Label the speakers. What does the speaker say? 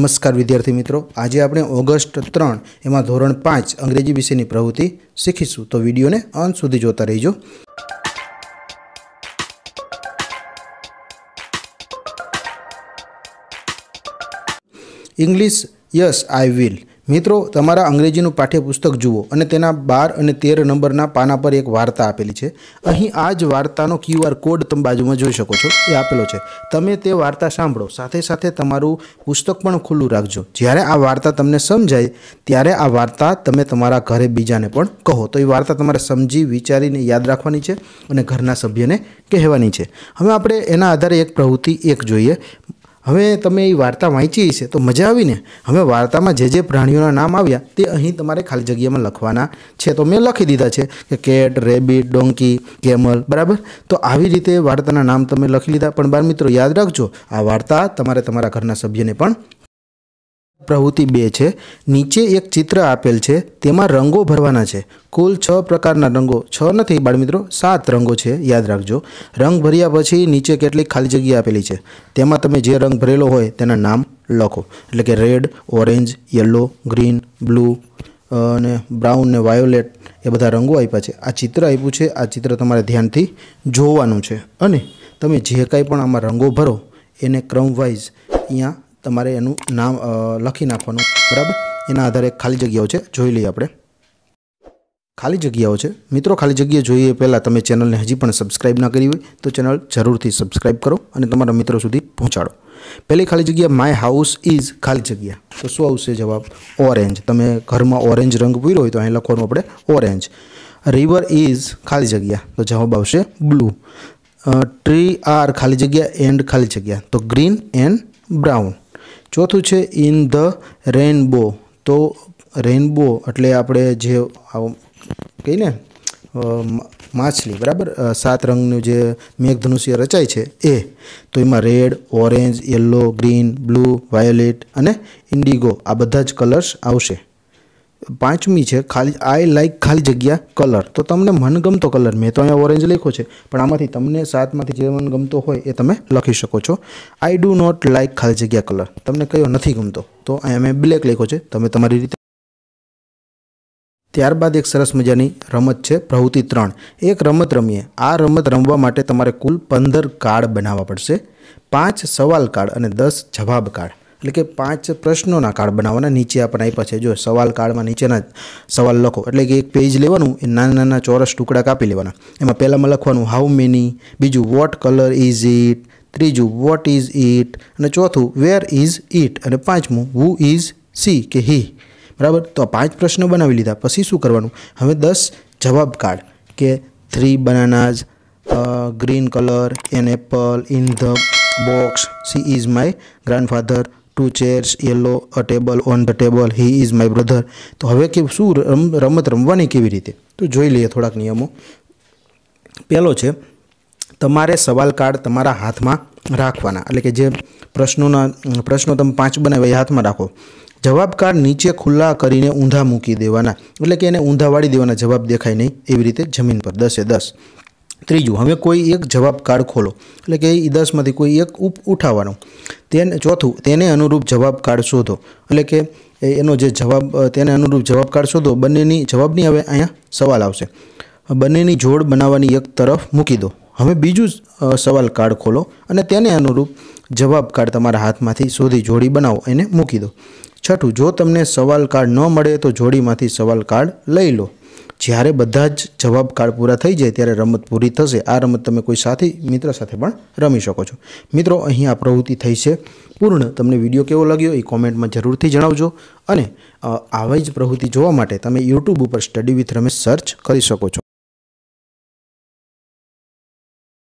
Speaker 1: નમસ્કાર વિદ્યાર્થી મિત્રો આજે આપણે ઓગસ્ટ ત્રણ એમાં ધોરણ પાંચ અંગ્રેજી વિષયની પ્રવૃત્તિ શીખીશું તો વિડીયોને અંત સુધી જોતા રહીજો ઇંગ્લિશ યસ આઈ વિલ મિત્રો તમારા અંગ્રેજીનું પાઠ્યપુસ્તક જુઓ અને તેના બાર અને તેર નંબરના પાના પર એક વાર્તા આપેલી છે અહીં આ જ વાર્તાનો ક્યુઆર કોડ તમે બાજુમાં જોઈ શકો છો એ આપેલો છે તમે તે વાર્તા સાંભળો સાથે સાથે તમારું પુસ્તક પણ ખુલ્લું રાખજો જ્યારે આ વાર્તા તમને સમજાય ત્યારે આ વાર્તા તમે તમારા ઘરે બીજાને પણ કહો તો એ વાર્તા તમારે સમજી વિચારીને યાદ રાખવાની છે અને ઘરના સભ્યને કહેવાની છે હવે આપણે એના આધારે એક પ્રવૃત્તિ એક જોઈએ હવે તમે એ વાર્તા વાંચી છે તો મજા આવીને હવે વાર્તામાં જે જે પ્રાણીઓના નામ આવ્યા તે અહીં તમારે ખાલી જગ્યામાં લખવાના છે તો મેં લખી દીધા છે કે કેટ રેબિટ ડોંકી કેમલ બરાબર તો આવી રીતે વાર્તાના નામ તમે લખી લીધા પણ બાર મિત્રો યાદ રાખજો આ વાર્તા તમારે તમારા ઘરના સભ્યને પણ પ્રવૃત્તિ બે છે નીચે એક ચિત્ર આપેલ છે તેમાં રંગો ભરવાના છે કુલ છ પ્રકારના રંગો છ નથી બાળમિત્રો સાત રંગો છે યાદ રાખજો રંગ ભર્યા પછી નીચે કેટલીક ખાલી જગ્યા આપેલી છે તેમાં તમે જે રંગ ભરેલો હોય તેના નામ લખો એટલે કે red orange yellow green blue અને બ્રાઉન ને વાયોલેટ એ બધા રંગો આપ્યા છે આ ચિત્ર આપ્યું છે આ ચિત્ર તમારે ધ્યાનથી જોવાનું છે અને તમે જે કાંઈ પણ આમાં રંગો ભરો એને ક્રમવાઇઝ અહીંયા તમારે એનું નામ લખી નાખવાનું બરાબર એના આધારે ખાલી જગ્યાઓ છે જોઈ લઈએ આપણે ખાલી જગ્યાઓ છે મિત્રો ખાલી જગ્યા જોઈએ પહેલાં તમે ચેનલને હજી પણ સબસ્ક્રાઇબ ના કરી હોય તો ચેનલ જરૂરથી સબસ્ક્રાઇબ કરો અને તમારા મિત્રો સુધી પહોંચાડો પહેલી ખાલી જગ્યા માય હાઉસ ઇઝ ખાલી જગ્યા તો શું આવશે જવાબ ઓરેન્જ તમે ઘરમાં ઓરેન્જ રંગ પૂર્યો હોય તો અહીં લખવાનું આપણે ઓરેન્જ રિવર ઇઝ ખાલી જગ્યા તો જવાબ આવશે બ્લુ ટ્રી આર ખાલી જગ્યા એન્ડ ખાલી જગ્યા તો ગ્રીન એન્ડ બ્રાઉન ચોથું છે ઇન ધ રેનબો તો રેનબો એટલે આપણે જે કહીને માછલી બરાબર સાત રંગનું જે મેઘધનુષ્ય રચાય છે એ તો એમાં red orange yellow green blue violet અને ઇન્ડિગો આ બધા જ કલર્સ આવશે પાંચમી છે ખાલી આઈ લાઇક ખાલી જગ્યા કલર તો તમને મનગમતો કલર મેં તો અહીંયા ઓરેન્જ લખ્યો છે પણ આમાંથી તમને સાતમાંથી જે મનગમતો હોય એ તમે લખી શકો છો આઈ ડુ નોટ લાઇક ખાલી જગ્યા કલર તમને કયો નથી ગમતો તો અહીંયા મેં બ્લેક લખ્યો છે તમે તમારી રીતે ત્યારબાદ એક સરસ મજાની રમત છે પ્રવૃત્તિ ત્રણ એક રમત રમીએ આ રમત રમવા માટે તમારે કુલ પંદર કાર્ડ બનાવવા પડશે પાંચ સવાલ કાર્ડ અને દસ જવાબ કાર્ડ એટલે કે પાંચ પ્રશ્નોના કાર્ડ બનાવવાના નીચે આપણને આપ્યા છે જો સવાલ કાર્ડમાં નીચેના સવાલ લખો એટલે કે એક પેજ લેવાનું એ નાના નાના ચોરસ ટુકડા કાપી લેવાના એમાં પહેલાંમાં લખવાનું હાઉ મેની બીજું વોટ કલર ઇઝ ઇટ ત્રીજું વોટ ઇઝ ઇટ અને ચોથું વેર ઇઝ ઇટ અને પાંચમું હુ ઇઝ સી કે હી બરાબર તો આ પાંચ પ્રશ્નો બનાવી લીધા પછી શું કરવાનું હવે દસ જવાબ કાર્ડ કે three bananas green colour an apple in the box she is my grandfather two chairs yellow a table on the table he is my brother તો હવે કે શું રમત રમવાની કેવી રીતે તો જોઈ લઈએ થોડાક નિયમો પહેલો છે તમારે સવાલ કાર્ડ તમારા હાથમાં રાખવાના એટલે કે જે પ્રશ્નોના પ્રશ્નો તમે પાંચ બનાવ્યા એ હાથમાં રાખો જવાબ કાર્ડ નીચે ખુલ્લા કરીને ઊંધા મૂકી દેવાના એટલે કે એને ઊંધા વાળી દેવાના જવાબ દેખાય નહીં એવી રીતે જમીન પર દસે દસ ત્રીજું હવે કોઈ એક જવાબ કાર્ડ ખોલો એટલે કે એ દસમાંથી કોઈ એક ઉપ ઉઠાવવાનો તેને ચોથું તેને અનુરૂપ જવાબ કાર્ડ શોધો એટલે કે એનો જે જવાબ તેને અનુરૂપ જવાબ કાર્ડ શોધો બંનેની જવાબની હવે અહીંયા સવાલ આવશે બંનેની જોડ બનાવવાની એક તરફ મૂકી દો હવે બીજું સવાલ કાર્ડ ખોલો અને તેને અનુરૂપ જવાબ કાર્ડ તમારા હાથમાંથી શોધી જોડી બનાવો એને મૂકી દો છઠું જો તમને સવાલ કાર્ડ ન મળે તો જોડીમાંથી સવાલ કાર્ડ લઈ લો જ્યારે બધા જ જવાબ કાર્ડ પૂરા થઈ જાય ત્યારે રમત પૂરી થશે આ રમત તમે કોઈ સાથી મિત્ર સાથે પણ રમી શકો છો મિત્રો અહીં આ પ્રવૃત્તિ થઈ છે પૂર્ણ તમને વિડીયો કેવો લાગ્યો એ કોમેન્ટમાં જરૂરથી જણાવજો અને આવી જ પ્રવૃત્તિ જોવા માટે તમે યુટ્યુબ ઉપર સ્ટડી વિથ રમેશ સર્ચ કરી શકો છો